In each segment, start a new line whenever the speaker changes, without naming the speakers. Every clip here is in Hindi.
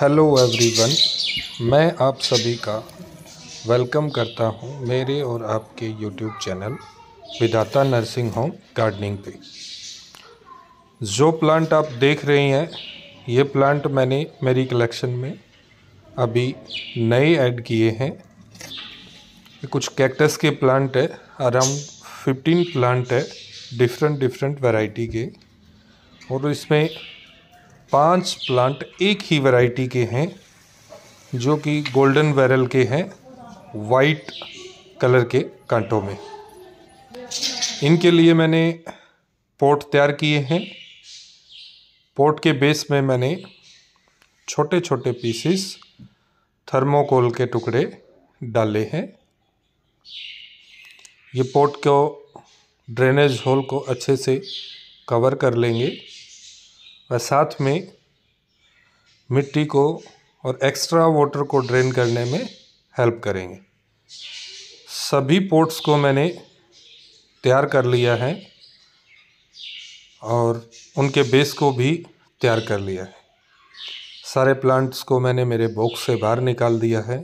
हेलो एवरीवन मैं आप सभी का वेलकम करता हूं मेरे और आपके YouTube channel Vidhata nursing home gardening पे जो प्लांट आप देख रहे हैं ये प्लांट मैंने मेरी कलेक्शन में अभी नए ऐड किए हैं कुछ कैक्टस के प्लांट है अराउंड फिफ्टीन प्लांट है डिफरेंट डिफरेंट वैरायटी के और इसमें पांच प्लांट एक ही वैरायटी के हैं जो कि गोल्डन वैरल के हैं वाइट कलर के कांटों में इनके लिए मैंने पोट तैयार किए हैं पोट के बेस में मैंने छोटे छोटे पीसेस थर्मोकोल के टुकड़े डाले हैं ये पोट को ड्रेनेज होल को अच्छे से कवर कर लेंगे और साथ में मिट्टी को और एक्स्ट्रा वाटर को ड्रेन करने में हेल्प करेंगे सभी पोर्ट्स को मैंने तैयार कर लिया है और उनके बेस को भी तैयार कर लिया है सारे प्लांट्स को मैंने मेरे बॉक्स से बाहर निकाल दिया है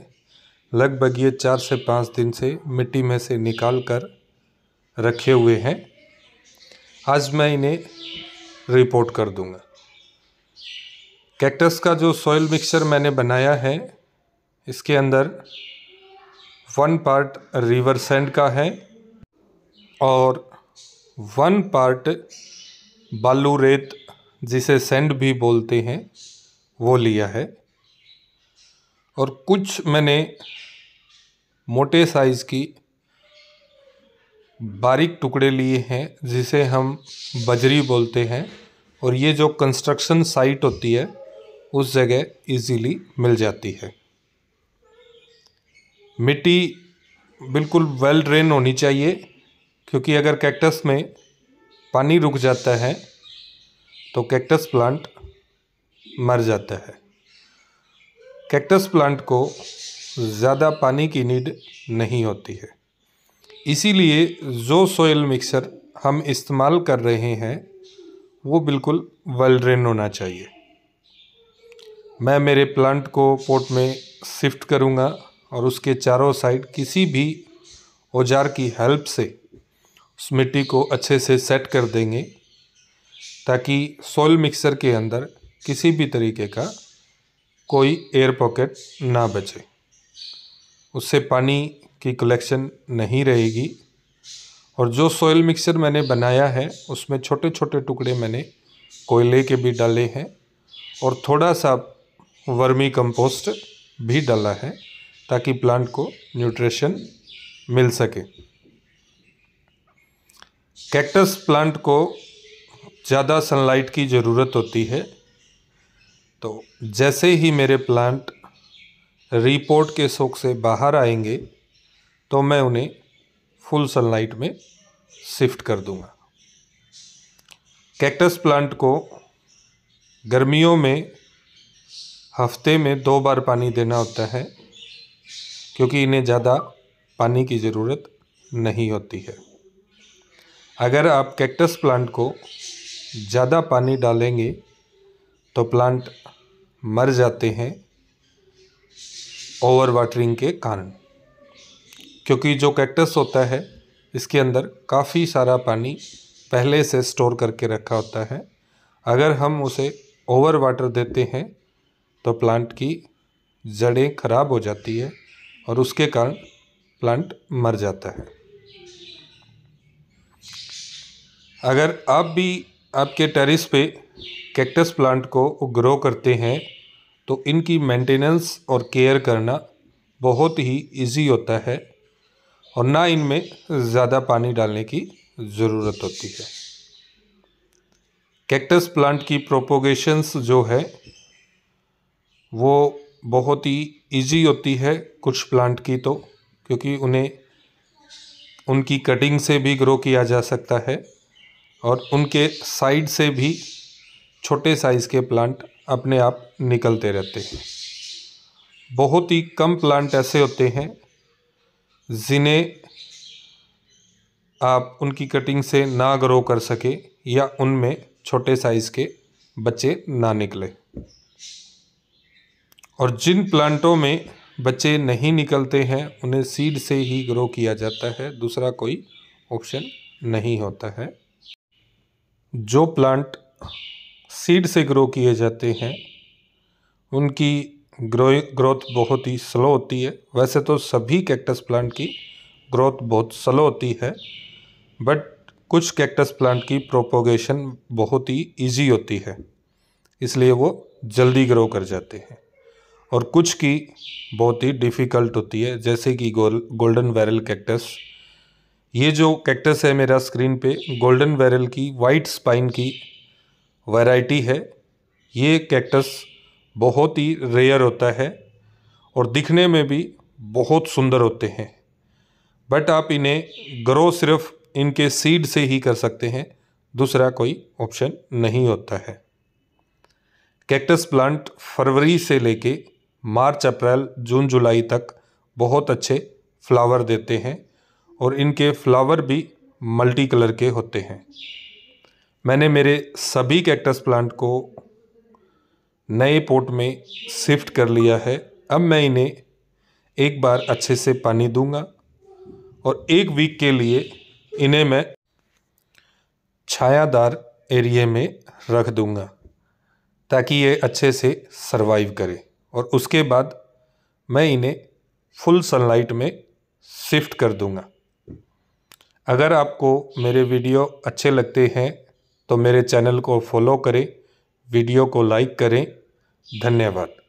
लगभग ये चार से पाँच दिन से मिट्टी में से निकाल कर रखे हुए हैं आज मैं इन्हें रिपोर्ट कर दूंगा कैक्टस का जो सॉइल मिक्सचर मैंने बनाया है इसके अंदर वन पार्ट रिवर सेंड का है और वन पार्ट बालू रेत जिसे सेंड भी बोलते हैं वो लिया है और कुछ मैंने मोटे साइज़ की बारीक टुकड़े लिए हैं जिसे हम बजरी बोलते हैं और ये जो कंस्ट्रक्शन साइट होती है उस जगह इजीली मिल जाती है मिट्टी बिल्कुल वेल ड्रेन होनी चाहिए क्योंकि अगर कैक्टस में पानी रुक जाता है तो कैक्टस प्लांट मर जाता है कैक्टस प्लांट को ज़्यादा पानी की नीड नहीं होती है इसीलिए जो सोयल मिक्सर हम इस्तेमाल कर रहे हैं वो बिल्कुल वेल ड्रेन होना चाहिए मैं मेरे प्लांट को पोर्ट में शिफ्ट करूँगा और उसके चारों साइड किसी भी औजार की हेल्प से उस मिट्टी को अच्छे से सेट कर देंगे ताकि सोयल मिक्सर के अंदर किसी भी तरीके का कोई एयर पॉकेट ना बचे उससे पानी की कलेक्शन नहीं रहेगी और जो सोयल मिक्सर मैंने बनाया है उसमें छोटे छोटे टुकड़े मैंने कोयले के भी डाले हैं और थोड़ा सा वर्मी कंपोस्ट भी डाला है ताकि प्लांट को न्यूट्रिशन मिल सके कैक्टस प्लांट को ज़्यादा सनलाइट की ज़रूरत होती है तो जैसे ही मेरे प्लांट रिपोर्ट के शोक से बाहर आएंगे तो मैं उन्हें फुल सनलाइट में शिफ्ट कर दूंगा कैक्टस प्लांट को गर्मियों में हफ्ते में दो बार पानी देना होता है क्योंकि इन्हें ज़्यादा पानी की ज़रूरत नहीं होती है अगर आप कैक्टस प्लांट को ज़्यादा पानी डालेंगे तो प्लांट मर जाते हैं ओवर वाटरिंग के कारण क्योंकि जो कैक्टस होता है इसके अंदर काफ़ी सारा पानी पहले से स्टोर करके रखा होता है अगर हम उसे ओवर वाटर देते हैं तो प्लांट की जड़ें खराब हो जाती है और उसके कारण प्लांट मर जाता है अगर आप भी आपके टेरिस पे कैक्टस प्लांट को ग्रो करते हैं तो इनकी मेंटेनेंस और केयर करना बहुत ही इजी होता है और ना इनमें ज़्यादा पानी डालने की ज़रूरत होती है कैक्टस प्लांट की प्रोपोगेशंस जो है वो बहुत ही ईज़ी होती है कुछ प्लांट की तो क्योंकि उन्हें उनकी कटिंग से भी ग्रो किया जा सकता है और उनके साइड से भी छोटे साइज़ के प्लांट अपने आप निकलते रहते हैं बहुत ही कम प्लांट ऐसे होते हैं जिन्हें आप उनकी कटिंग से ना ग्रो कर सके या उनमें छोटे साइज़ के बच्चे ना निकले और जिन प्लांटों में बच्चे नहीं निकलते हैं उन्हें सीड से ही ग्रो किया जाता है दूसरा कोई ऑप्शन नहीं होता है जो प्लांट सीड से ग्रो किए जाते हैं उनकी ग्रो ग्रोथ बहुत ही स्लो होती है वैसे तो सभी कैक्टस प्लांट की ग्रोथ बहुत स्लो होती है बट कुछ कैक्टस प्लांट की प्रोपोगेशन बहुत ही इजी होती है इसलिए वो जल्दी ग्रो कर जाते हैं और कुछ की बहुत ही डिफ़िकल्ट होती है जैसे कि गोल गोल्डन वैरल कैक्टस ये जो कैक्टस है मेरा स्क्रीन पे गोल्डन वैरल की वाइट स्पाइन की वैरायटी है ये कैक्टस बहुत ही रेयर होता है और दिखने में भी बहुत सुंदर होते हैं बट आप इन्हें ग्रो सिर्फ इनके सीड से ही कर सकते हैं दूसरा कोई ऑप्शन नहीं होता है कैक्टस प्लांट फरवरी से लेके मार्च अप्रैल जून जुलाई तक बहुत अच्छे फ्लावर देते हैं और इनके फ्लावर भी मल्टी कलर के होते हैं मैंने मेरे सभी कैक्टस प्लांट को नए पोट में शिफ्ट कर लिया है अब मैं इन्हें एक बार अच्छे से पानी दूंगा और एक वीक के लिए इन्हें मैं छायादार एरिए में रख दूंगा ताकि ये अच्छे से सरवाइव करें और उसके बाद मैं इन्हें फुल सनलाइट में शिफ्ट कर दूंगा अगर आपको मेरे वीडियो अच्छे लगते हैं तो मेरे चैनल को फॉलो करें वीडियो को लाइक करें धन्यवाद